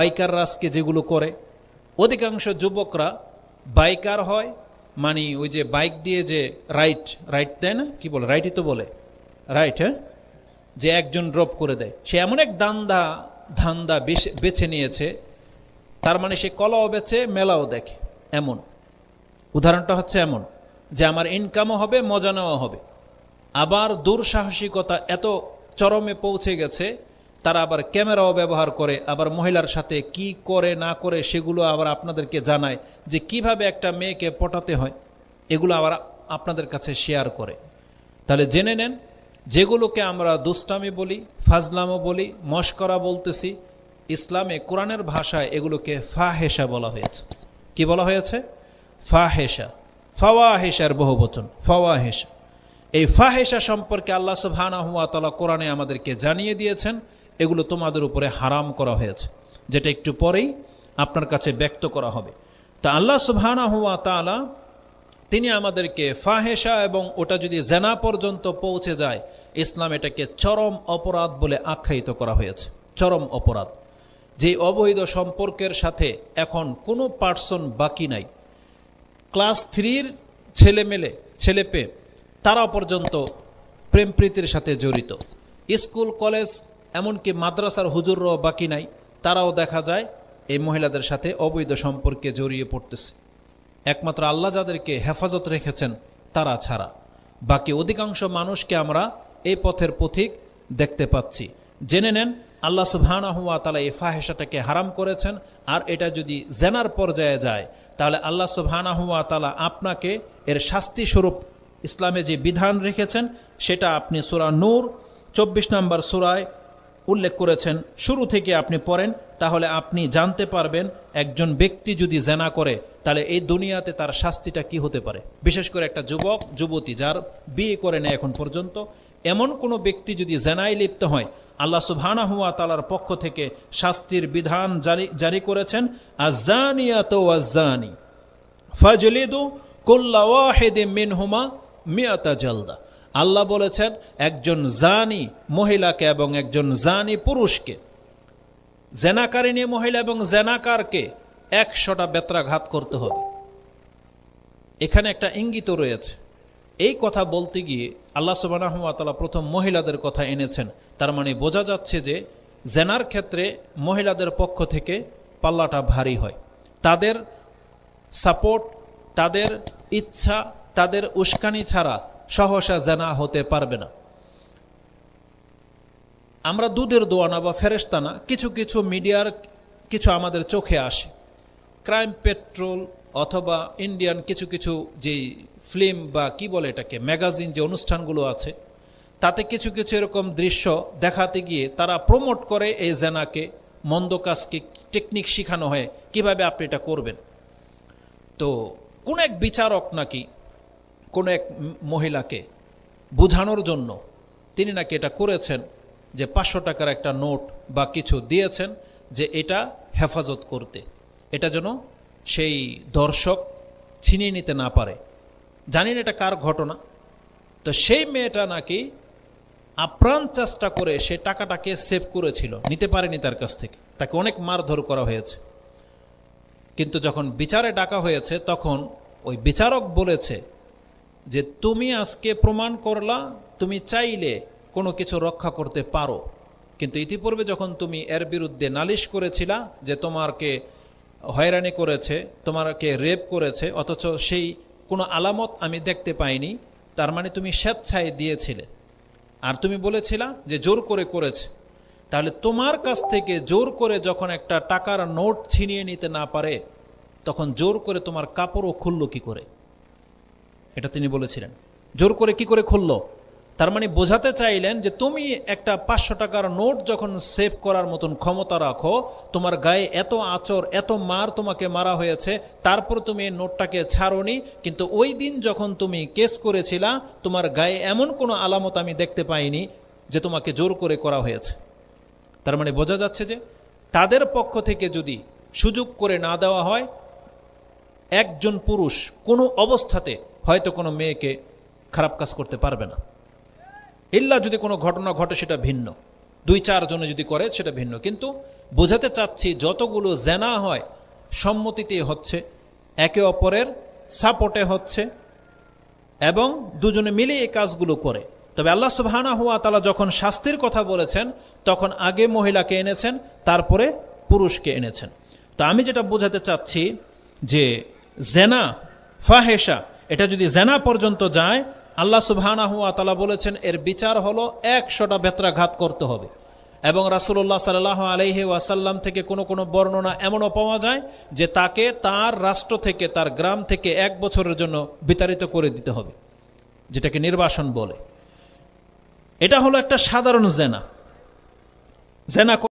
biker রাজকে যেগুলো করে অধিকাংশ যুবকরা বাইকার হয় মানে ওই যে বাইক দিয়ে যে রাইট রাইট দেয় না কি বলে রাইটই তো বলে রাইট হ্যাঁ যে একজন ড্রপ করে দেয় সে এমন এক দান্দা ধান্দা বেছে নিয়েছে তার মানে সে কলাও বেছে মেলাও দেখে এমন উদাহরণটা হচ্ছে এমন যে আমার ইনকামও হবে মজা নেওয়া হবে আবার দুঃসাহসিকতা এত চরমে পৌঁছে গেছে তারা আবার ক্যামেরাও ব্যবহার করে আবার মহিলার সাথে কি করে না করে সেগুলো আবার আপনাদেরকে জানায় যে কিভাবে একটা মেয়েকে পটাতে হয় এগুলো আবার আপনাদের কাছে শেয়ার করে তাহলে জেনে নেন যেগুলোকে আমরা দুষ্টামি বলি ফাজলামও বলি মস্করা বলতেছি ইসলামে কোরআনের ভাষায় এগুলোকে ফাহেসা বলা হয়েছে কি বলা হয়েছে ফাহেসা ফাওয়াহেসার বহু বচন ফাওয়াহেসা এই ফাহেসা সম্পর্কে আল্লাহ সুবহানাহু ওয়া তাআলা কোরআনে আমাদেরকে জানিয়ে দিয়েছেন এগুলো তোমাদের উপরে হারাম করা হয়েছে যেটা একটু পরেই আপনার কাছে ব্যক্ত করা হবে তা আল্লাহ সুবহানা হুয়া তালা তিনি আমাদেরকে ফাহেসা এবং ওটা যদি জেনা পর্যন্ত পৌঁছে যায় ইসলাম এটাকে চরম অপরাধ বলে আখ্যায়িত করা হয়েছে চরম অপরাধ যে অবৈধ সম্পর্কের সাথে এখন কোনো পার্সন বাকি নাই ক্লাস থ্রির ছেলেমেলে ছেলেপে তারা পর্যন্ত প্রেমপ্রীতির সাথে জড়িত স্কুল কলেজ এমনকি মাদ্রাসার হুজুররাও বাকি নাই তারাও দেখা যায় এই মহিলাদের সাথে অবৈধ সম্পর্কে জড়িয়ে পড়তেছে একমাত্র আল্লাহ যাদেরকে হেফাজত রেখেছেন তারা ছাড়া বাকি অধিকাংশ মানুষকে আমরা এই পথের পথিক দেখতে পাচ্ছি জেনে নেন আল্লাহ হুয়া তালা এই ফাহেসাটাকে হারাম করেছেন আর এটা যদি জেনার পর্যায়ে যায় তাহলে আল্লাহ হুয়া তালা আপনাকে এর শাস্তি স্বরূপ ইসলামে যে বিধান রেখেছেন সেটা আপনি সুরা নূর চব্বিশ নম্বর সুরায় উল্লেখ করেছেন শুরু থেকে আপনি পড়েন তাহলে আপনি জানতে পারবেন একজন ব্যক্তি যদি জেনা করে তাহলে এই দুনিয়াতে তার শাস্তিটা কি হতে পারে বিশেষ করে একটা যুবক যুবতী যার বিয়ে করে নেয় এখন পর্যন্ত এমন কোনো ব্যক্তি যদি জেনায় লিপ্ত হয় আল্লাহ সুবহানা হুয়া তালার পক্ষ থেকে শাস্তির বিধান জারি জারি করেছেন আজানিয়াত আজানি ফাজলিদু কোল্লাওয়াহেদে মিনহুমা মিয়াতা জালদা আল্লাহ বলেছেন একজন জানি মহিলাকে এবং একজন জানি পুরুষকে জেনাকারিনী মহিলা এবং জেনাকারকে একশোটা বেত্রাঘাত করতে হবে এখানে একটা ইঙ্গিত রয়েছে এই কথা বলতে গিয়ে আল্লাহ সুবানাহতালা প্রথম মহিলাদের কথা এনেছেন তার মানে বোঝা যাচ্ছে যে জেনার ক্ষেত্রে মহিলাদের পক্ষ থেকে পাল্লাটা ভারী হয় তাদের সাপোর্ট তাদের ইচ্ছা তাদের উস্কানি ছাড়া সহসা জানা হতে পারবে না আমরা দুধের দোয়ানা বা ফেরেস্তানা কিছু কিছু মিডিয়ার কিছু আমাদের চোখে আসে ক্রাইম পেট্রোল অথবা ইন্ডিয়ান কিছু কিছু যেই ফিল্ম বা কি বলে এটাকে ম্যাগাজিন যে অনুষ্ঠানগুলো আছে তাতে কিছু কিছু এরকম দৃশ্য দেখাতে গিয়ে তারা প্রমোট করে এই জেনাকে মন্দ কাজকে টেকনিক শেখানো হয় কিভাবে আপনি এটা করবেন তো কোন এক বিচারক নাকি কোনো এক মহিলাকে বুঝানোর জন্য তিনি নাকি এটা করেছেন যে পাঁচশো টাকার একটা নোট বা কিছু দিয়েছেন যে এটা হেফাজত করতে এটা যেন সেই দর্শক ছিনিয়ে নিতে না পারে জানিন এটা কার ঘটনা তো সেই মেয়েটা নাকি আপ্রাণ চেষ্টা করে সে টাকাটাকে সেভ করেছিল নিতে পারেনি তার কাছ থেকে তাকে অনেক মারধর করা হয়েছে কিন্তু যখন বিচারে ডাকা হয়েছে তখন ওই বিচারক বলেছে যে তুমি আজকে প্রমাণ করলা তুমি চাইলে কোনো কিছু রক্ষা করতে পারো কিন্তু ইতিপূর্বে যখন তুমি এর বিরুদ্ধে নালিশ করেছিলা যে তোমারকে হয়রানি করেছে তোমারকে রেপ করেছে অথচ সেই কোনো আলামত আমি দেখতে পাইনি তার মানে তুমি স্বেচ্ছায় দিয়েছিলে আর তুমি বলেছিলা যে জোর করে করেছে তাহলে তোমার কাছ থেকে জোর করে যখন একটা টাকার নোট ছিনিয়ে নিতে না পারে তখন জোর করে তোমার কাপড়ও খুলল কী করে এটা তিনি বলেছিলেন জোর করে কি করে খুলল তার মানে বোঝাতে চাইলেন যে তুমি একটা পাঁচশো টাকার নোট যখন সেভ করার মতন ক্ষমতা রাখো তোমার গায়ে এত আচর এত মার তোমাকে মারা হয়েছে তারপর তুমি এই নোটটাকে ছাড়নি কিন্তু ওই দিন যখন তুমি কেস করেছিলা তোমার গায়ে এমন কোনো আলামত আমি দেখতে পাইনি যে তোমাকে জোর করে করা হয়েছে তার মানে বোঝা যাচ্ছে যে তাদের পক্ষ থেকে যদি সুযোগ করে না দেওয়া হয় একজন পুরুষ কোনো অবস্থাতে হয়তো কোনো মেয়েকে খারাপ কাজ করতে পারবে না ইল্লা যদি কোনো ঘটনা ঘটে সেটা ভিন্ন দুই চার জনে যদি করে সেটা ভিন্ন কিন্তু বোঝাতে চাচ্ছি যতগুলো জেনা হয় সম্মতিতে হচ্ছে একে অপরের সাপোর্টে হচ্ছে এবং দুজনে মিলে এই কাজগুলো করে তবে আল্লাহ সুবাহানা হুয়া তালা যখন শাস্তির কথা বলেছেন তখন আগে মহিলাকে এনেছেন তারপরে পুরুষকে এনেছেন তো আমি যেটা বোঝাতে চাচ্ছি যে জেনা ফাহেসা এটা যদি জেনা পর্যন্ত যায় আল্লাহ সুবাহানাহুয়া তালা বলেছেন এর বিচার হলো একশোটা বেত্রাঘাত করতে হবে এবং রাসুল্লাহ সাল্লাহ আলহি ওয়াসাল্লাম থেকে কোনো কোনো বর্ণনা এমনও পাওয়া যায় যে তাকে তার রাষ্ট্র থেকে তার গ্রাম থেকে এক বছরের জন্য বিতাড়িত করে দিতে হবে যেটাকে নির্বাসন বলে এটা হলো একটা সাধারণ জেনা জেনা